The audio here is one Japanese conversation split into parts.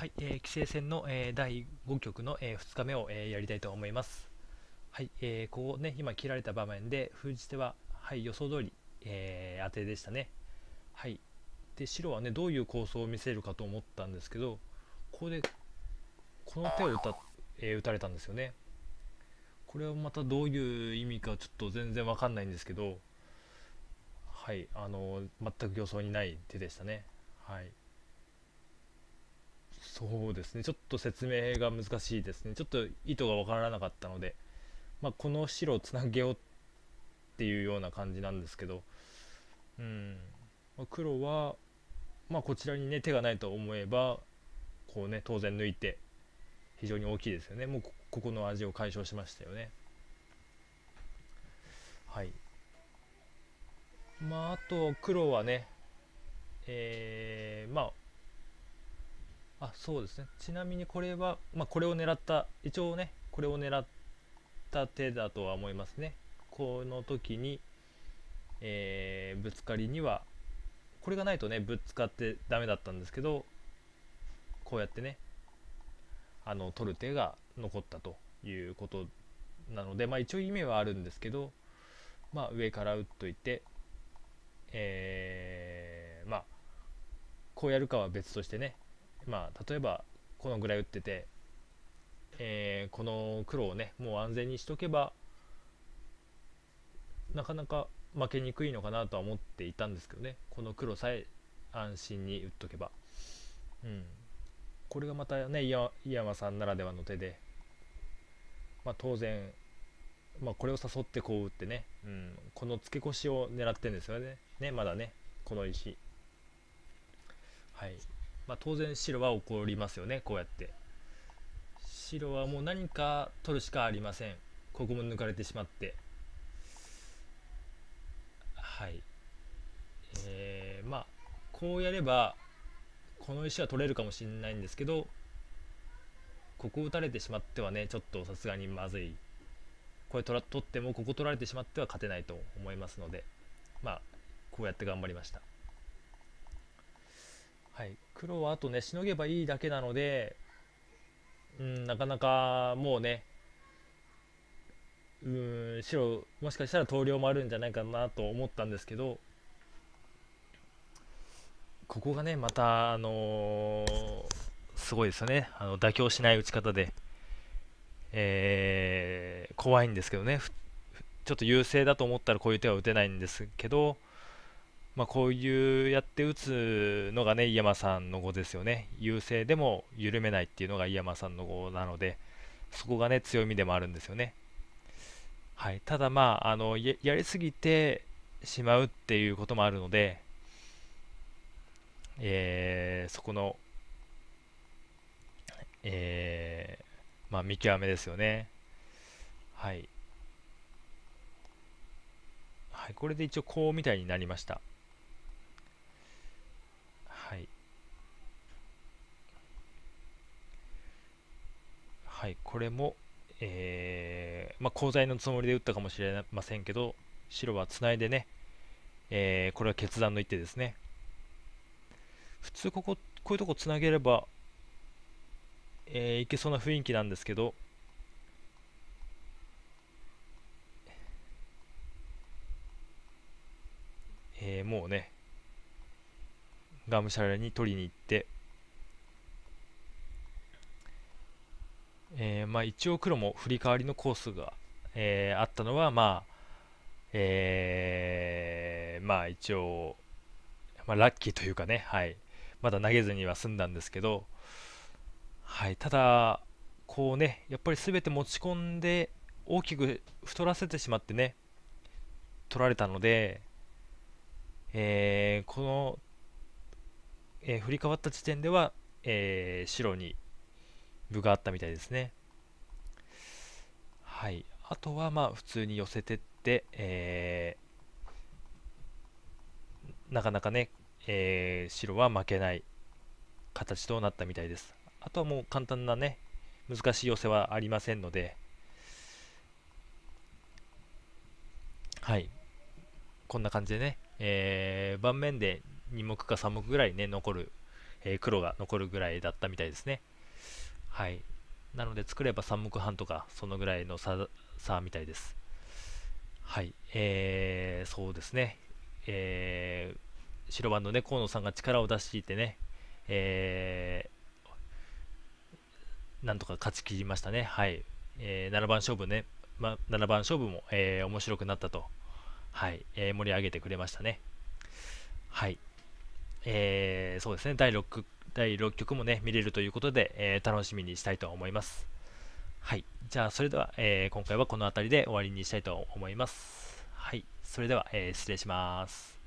はい、えー、棋聖戦の、えー、第5局の、えー、2日目を、えー、やりたいと思います。はい、えー、こうね、今切られた場面で、封じ手は、はい、予想通り、えー、当てでしたね。はい。で、白はね、どういう構想を見せるかと思ったんですけど、ここで、この手を打た,、えー、打たれたんですよね。これはまたどういう意味かちょっと全然わかんないんですけど、はい、あの、全く予想にない手でしたね。はい。そうですねちょっと説明が難しいですねちょっと意図が分からなかったので、まあ、この白をつなげようっていうような感じなんですけど、うんまあ、黒は、まあ、こちらにね手がないと思えばこうね当然抜いて非常に大きいですよねもうここの味を解消しましたよねはいまああと黒はねえー、まああそうですねちなみにこれは、まあ、これを狙った一応ねこれを狙った手だとは思いますねこの時に、えー、ぶつかりにはこれがないとねぶつかってダメだったんですけどこうやってねあの取る手が残ったということなのでまあ一応意味はあるんですけどまあ上から打っといてえー、まあこうやるかは別としてねまあ、例えばこのぐらい打ってて、えー、この黒をねもう安全にしとけばなかなか負けにくいのかなとは思っていたんですけどねこの黒さえ安心に打っとけば、うん、これがまたね井山さんならではの手で、まあ、当然、まあ、これを誘ってこう打ってね、うん、この付け越しを狙ってるんですよねねまだねこの石はい。まあ、当然白はこりますよねこうやって白はもう何か取るしかありませんここも抜かれてしまってはいえー、まあこうやればこの石は取れるかもしれないんですけどここ打たれてしまってはねちょっとさすがにまずいこれ取ら取ってもここ取られてしまっては勝てないと思いますのでまあこうやって頑張りました。はい、黒はあとねしのげばいいだけなので、うん、なかなかもうねうん白もしかしたら投了もあるんじゃないかなと思ったんですけどここがねまたあのー、すごいですよねあの妥協しない打ち方で、えー、怖いんですけどねちょっと優勢だと思ったらこういう手は打てないんですけどまあ、こういうやって打つのがね、井山さんの碁ですよね。優勢でも緩めないっていうのが井山さんの碁なので、そこがね、強みでもあるんですよね。はい、ただまああのや、やりすぎてしまうっていうこともあるので、えー、そこの、えー、まあ、見極めですよね。はい。はい、これで一応こうみたいになりました。はい、これも、えー、まあ、鋼材のつもりで打ったかもしれませんけど、白はつないでね、えー、これは決断の一手ですね。普通ここ、こういうとこつなげれば、えー、いけそうな雰囲気なんですけど、えー、もうね、がむしゃらに取りに行って、えー、まあ、一応黒も振り替わりのコースが、えー、あったのは、まあえー、まあ、一応、まあ、ラッキーというかね、はい、まだ投げずには済んだんですけど、はい、ただ、こうね、やっぱり全て持ち込んで大きく太らせてしまってね、取られたので、えー、この、えー、振り替わった時点では、えー、白に部があったみたいですね。はい、あとはまあ普通に寄せてって、えー、なかなかね、えー、白は負けない形となったみたいです。あとはもう簡単なね、難しい寄せはありませんので、はい、こんな感じでね、えー、盤面で2目か3目ぐらいね、残る、えー、黒が残るぐらいだったみたいですね。はい。なので作れば3目半とか、そのぐらいの差差みたいです。はい。えー、そうですね。えー、白番のね、河野さんが力を出していてね、えー、なんとか勝ち切りましたね。はい。えー、7番勝負ね、ま、7番勝負も、えー、面白くなったと、はいえー、盛り上げてくれましたね。はい。えー、そうですね、第6第6局もね見れるということで、えー、楽しみにしたいと思います。はい、じゃあそれでは、えー、今回はこの辺りで終わりにしたいと思います。はい、それでは、えー、失礼します。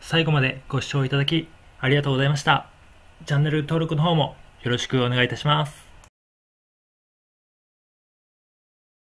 最後までご視聴いただきありがとうございました。チャンネル登録の方もよろしくお願いいたします。